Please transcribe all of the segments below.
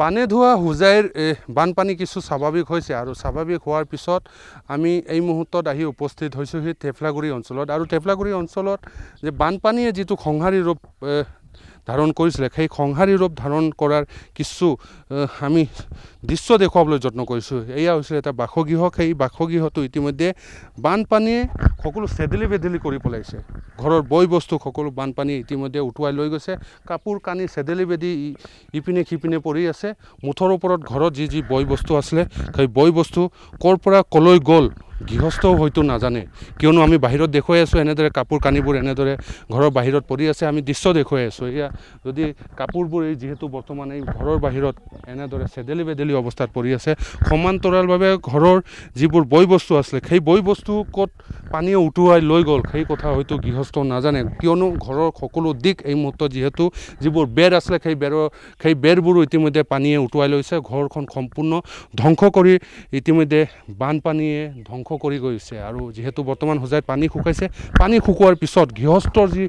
বানে ধোৱা হোজাইৰ বানপানী কিছু স্বাভাৱিক হৈছে আৰু স্বাভাৱিক হোৱাৰ পিছত আমি এই মুহূৰ্তত আহি উপস্থিত হৈছোঁহি টেফলাগুৰি অঞ্চলত আৰু টেফলাগুৰি অঞ্চলত যে বানপানীয়ে যিটো সংহাৰী ৰূপ ধাৰণ কৰিছিলে সেই সংহাৰী ৰূপ ধাৰণ কৰাৰ কিছু আমি দৃশ্য দেখুৱাবলৈ যত্ন কৰিছোঁ এয়া হৈছিল এটা বাসগৃহ সেই বাসগৃহটো ইতিমধ্যে বানপানীয়ে সকলো চেদেলি বেদেলি কৰি পেলাইছে ঘৰৰ বয় বস্তু সকলো বানপানীয়ে ইতিমধ্যে উটুৱাই লৈ গৈছে কাপোৰ কানি চেদেলি বেদি ইপিনে সিপিনে পৰি আছে মুঠৰ ওপৰত ঘৰত যি যি বয় বস্তু আছিলে সেই বয় বস্তু ক'ৰ পৰা ক'লৈ গ'ল গৃহস্থও হয়তো নাজানে কিয়নো আমি বাহিৰত দেখুৱাই আছোঁ এনেদৰে কাপোৰ কানিবোৰ এনেদৰে ঘৰৰ বাহিৰত পৰি আছে আমি দৃশ্য দেখুৱাই আছোঁ এয়া যদি কাপোৰবোৰ এই যিহেতু বৰ্তমান এই ঘৰৰ বাহিৰত এনেদৰে চেডেলি বেডেলি অৱস্থাত পৰি আছে সমান্তৰালভাৱে ঘৰৰ যিবোৰ বয় বস্তু আছিলে সেই বয় বস্তু ক'ত পানীয়ে উটুৱাই লৈ গ'ল সেই কথা হয়তো গৃহস্থ নাজানে কিয়নো ঘৰৰ সকলো দিশ এই মুহূৰ্তত যিহেতু যিবোৰ বেৰ আছিলে সেই বেৰৰ সেই বেৰবোৰো ইতিমধ্যে পানীয়ে উটুৱাই লৈছে ঘৰখন সম্পূৰ্ণ ধ্বংস কৰি ইতিমধ্যে বানপানীয়ে ধ্বংস ধ্বংস কৰি গৈছে আৰু যিহেতু বৰ্তমান সজাই পানী শুকাইছে পানী শুকোৱাৰ পিছত গৃহস্থৰ যি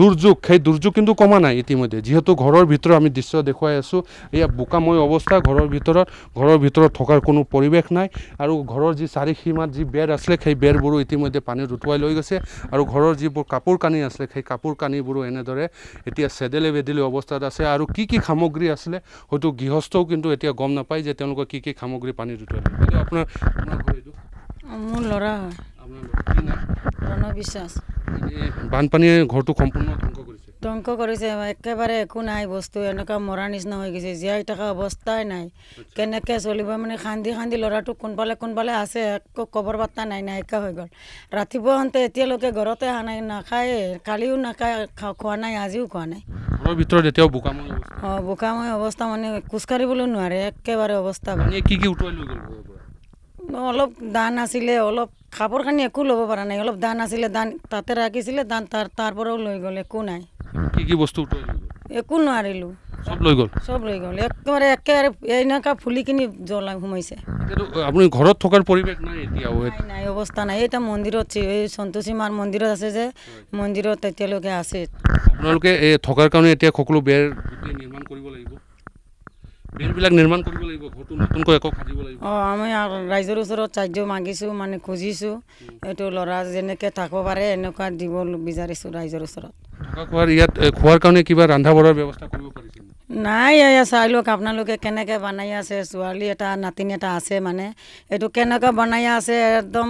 দুৰ্যোগ সেই দুৰ্যোগ কিন্তু কমা নাই ইতিমধ্যে যিহেতু ঘৰৰ ভিতৰত আমি দৃশ্য দেখুৱাই আছোঁ এয়া বোকাময় অৱস্থা ঘৰৰ ভিতৰত ঘৰৰ ভিতৰত থকাৰ কোনো পৰিৱেশ নাই আৰু ঘৰৰ যি চাৰি সীমাত যি বেৰ আছিলে সেই বেৰবোৰো ইতিমধ্যে পানীত উটুৱাই লৈ গৈছে আৰু ঘৰৰ যিবোৰ কাপোৰ কানি আছিলে সেই কাপোৰ কানিবোৰো এনেদৰে এতিয়া চেদেলে বেদেলি অৱস্থাত আছে আৰু কি কি সামগ্ৰী আছিলে হয়তো গৃহস্থও কিন্তু এতিয়া গম নাপায় যে তেওঁলোকে কি কি সামগ্ৰী পানীত উটুৱাই আপোনাৰ আপোনাৰ মোৰ ল'ৰা হয় ৰণবিশ্বাস বানপানীয়ে ঘৰটো সম্পূৰ্ণ ধ্বংস কৰিছে একেবাৰে একো নাই বস্তু এনেকুৱা মৰা নিচিনা হৈ গৈছে জীয়াই থকা অৱস্থাই নাই কেনেকৈ চলিব মানে খান্দি খান্দি ল'ৰাটো কোনফালে কোনফালে আছে একো খবৰ বাৰ্তা নাই নাইকিয়া হৈ গ'ল ৰাতিপুৱা হওঁতে এতিয়ালৈকে ঘৰতে অহা নাই নাখায়ে কালিও নাখায় খোৱা নাই আজিও খোৱা নাই ভিতৰত এতিয়াও বোকাময় অঁ বোকাময় অৱস্থা মানে খোজকাঢ়িবলৈও নোৱাৰে একেবাৰে অৱস্থা কি কি উঠোৱাই লৈ গ'ল অলপ দান আছিলে অলপ খাবৰ কানি একো ল'ব পৰা নাই অলপ দান আছিলে দান তাতে ৰাখিছিলে দান তাৰ তাৰ পৰাও লৈ গ'ল একো নাই কি কি বস্তু একো নোৱাৰিলোঁ চব লৈ গ'ল চব লৈ গ'ল একেবাৰে একেবাৰে এনেকুৱা ফুলিখিনি জ্বলা সোমাইছে আপুনি ঘৰত থকাৰ পৰিৱেশ নাই এতিয়াও নাই অৱস্থা নাই এতিয়া মন্দিৰত এই সন্তোষী মাৰ মন্দিৰত আছে যে মন্দিৰত এতিয়ালৈকে আছে আপোনালোকে এই থকাৰ কাৰণে এতিয়া সকলো বেৰ নিৰ্মাণ কৰিব বিলবিলাক নিৰ্মাণ কৰিব লাগিব ঘৰটো নতুনকৈ একক সাজিব লাগিব অঁ আমি ৰাইজৰ ওচৰত চাৰ্য মাগিছোঁ মানে খুজিছোঁ এইটো ল'ৰা যেনেকৈ থাকিব পাৰে এনেকুৱা দিব বিচাৰিছোঁ ৰাইজৰ ওচৰত থকা খোৱাৰ ইয়াত খোৱাৰ কাৰণে কিবা ৰন্ধা বঢ়াৰ ব্যৱস্থা কৰিব নাই এয়া চাইলোঁ আপোনালোকে কেনেকৈ বনাই আছে ছোৱালী এটা নাতিনী এটা আছে মানে এইটো কেনেকৈ বনাই আছে একদম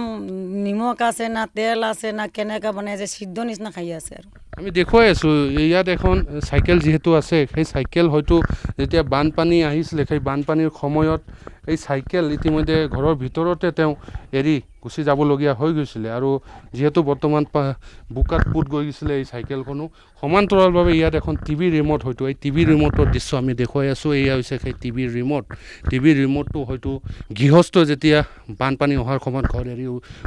নিমখ আছে না তেল আছে না কেনেকৈ বনাই আছে সিদ্ধ নিচিনা খাই আছে আৰু আমি দেখুৱাই আছোঁ ইয়াত এখন চাইকেল যিহেতু আছে সেই চাইকেল হয়তো যেতিয়া বানপানী আহিছিলে সেই বানপানীৰ সময়ত এই চাইকেল ইতিমধ্যে ঘৰৰ ভিতৰতে তেওঁ এৰি গুচি যাবলগীয়া হৈ গৈছিলে আৰু যিহেতু বৰ্তমান বোকাত পুত গৈ গৈছিলে এই চাইকেলখনো সমান্তৰালভাৱে ইয়াত এখন টি ভি ৰিম'ট হয়তো এই টি ভি ৰিম'টৰ দৃশ্য আমি দেখুৱাই আছোঁ এয়া হৈছে সেই টি ভিৰ ৰিম'ট টি ভিৰ ৰিম'টটো হয়তো গৃহস্থ যেতিয়া বানপানী অহাৰ সময়ত ঘৰ এৰি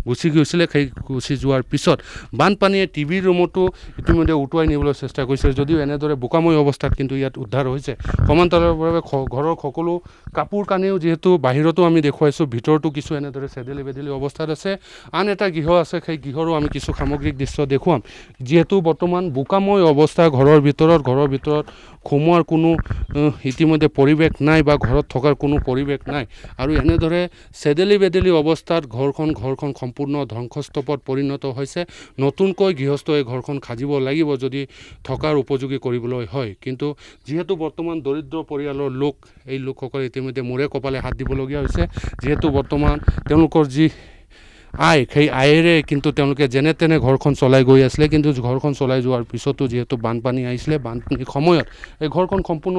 গুচি গৈছিলে সেই গুচি যোৱাৰ পিছত বানপানীয়ে টি ভিৰ ৰিম'টটো ইতিমধ্যে উটুৱাই নিবলৈ চেষ্টা কৰিছিল যদিও এনেদৰে বোকাময় অৱস্থাত কিন্তু ইয়াত উদ্ধাৰ হৈছে সমান্তৰালভাৱে ঘৰৰ সকলো কাপোৰ কানিও যিহেতু বাহিৰতো আমি দেখুৱাইছোঁ ভিতৰতো কিছু এনেদৰে চেডেলি বেডেলি অৱস্থা প্ৰেচাৰ আছে আন এটা গৃহ আছে সেই গৃহৰো আমি কিছু সামগ্ৰিক দৃশ্য দেখুৱাম যিহেতু বৰ্তমান বোকাময় অৱস্থা ঘৰৰ ভিতৰত ঘৰৰ ভিতৰত সোমোৱাৰ কোনো ইতিমধ্যে পৰিৱেশ নাই বা ঘৰত থকাৰ কোনো পৰিৱেশ নাই আৰু এনেদৰে চেদেলি বেদেলি অৱস্থাত ঘৰখন ঘৰখন সম্পূৰ্ণ ধ্বংসস্তপত পৰিণত হৈছে নতুনকৈ গৃহস্থই ঘৰখন সাজিব লাগিব যদি থকাৰ উপযোগী কৰিবলৈ হয় কিন্তু যিহেতু বৰ্তমান দৰিদ্ৰ পৰিয়ালৰ লোক এই লোকসকলে ইতিমধ্যে মূৰে কপালে হাত দিবলগীয়া হৈছে যিহেতু বৰ্তমান তেওঁলোকৰ যি আই সেই আইৰে কিন্তু তেওঁলোকে যেনে তেনে ঘৰখন চলাই গৈ আছিলে কিন্তু ঘৰখন চলাই যোৱাৰ পিছতো যিহেতু বানপানী আহিছিলে বানপানীৰ সময়ত এই ঘৰখন সম্পূৰ্ণ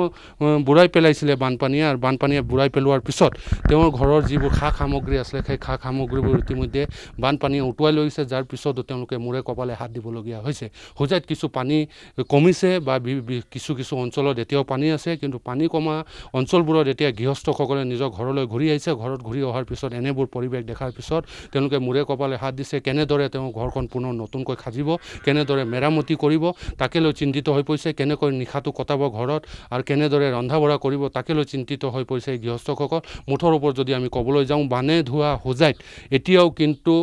বুঢ়াই পেলাইছিলে বানপানীয়ে আৰু বানপানীয়ে বুঢ়াই পেলোৱাৰ পিছত তেওঁৰ ঘৰৰ যিবোৰ সা সামগ্ৰী আছিলে সেই সা সামগ্ৰীবোৰ ইতিমধ্যে বানপানীয়ে উটুৱাই লৈছে যাৰ পিছতো তেওঁলোকে মূৰে কপালে হাত দিবলগীয়া হৈছে হোজাইত কিছু পানী কমিছে বা কিছু কিছু অঞ্চলত এতিয়াও পানী আছে কিন্তু পানী কমা অঞ্চলবোৰত এতিয়া গৃহস্থসকলে নিজৰ ঘৰলৈ ঘূৰি আহিছে ঘৰত ঘূৰি অহাৰ পিছত এনেবোৰ পৰিৱেশ দেখাৰ পিছত তেওঁলোকে মূৰে কপালে হাত দিছে কেনেদৰে তেওঁ ঘৰখন পুনৰ নতুনকৈ সাজিব কেনেদৰে মেৰামতি কৰিব তাকে লৈ চিন্তিত হৈ পৰিছে কেনেকৈ নিশাটো কটাব ঘৰত আৰু কেনেদৰে ৰন্ধা বঢ়া কৰিব তাকে লৈ চিন্তিত হৈ পৰিছে এই গৃহস্থসকল মুঠৰ ওপৰত যদি আমি ক'বলৈ যাওঁ বানে ধোৱা হোজাইত এতিয়াও কিন্তু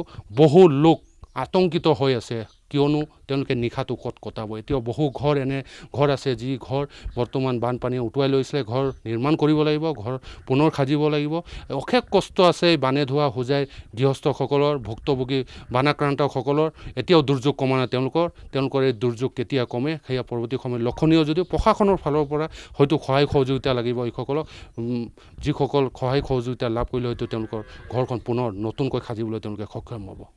বহু লোক আতংকিত হৈ আছে কিয়নো তেওঁলোকে নিশাটো ক'ত কটাব এতিয়াও বহু ঘৰ এনে ঘৰ আছে যি ঘৰ বৰ্তমান বানপানীয়ে উটুৱাই লৈছিলে ঘৰ নিৰ্মাণ কৰিব লাগিব ঘৰ পুনৰ সাজিব লাগিব অশেষ কষ্ট আছে এই বানে ধোৱা হোজাই গৃহস্থসকলৰ ভুক্তভোগী বানাক্ৰান্তসকলৰ এতিয়াও দুৰ্যোগ কমা নাই তেওঁলোকৰ তেওঁলোকৰ এই দুৰ্যোগ কেতিয়া কমে সেয়া পৰৱৰ্তী সময়ত লক্ষণীয় যদিও প্ৰশাসনৰ ফালৰ পৰা হয়তো সহায় সহযোগিতা লাগিব এইসকলক যিসকল সহায় সহযোগিতা লাভ কৰিলে হয়তো তেওঁলোকৰ ঘৰখন পুনৰ নতুনকৈ সাজিবলৈ তেওঁলোকে সক্ষম হ'ব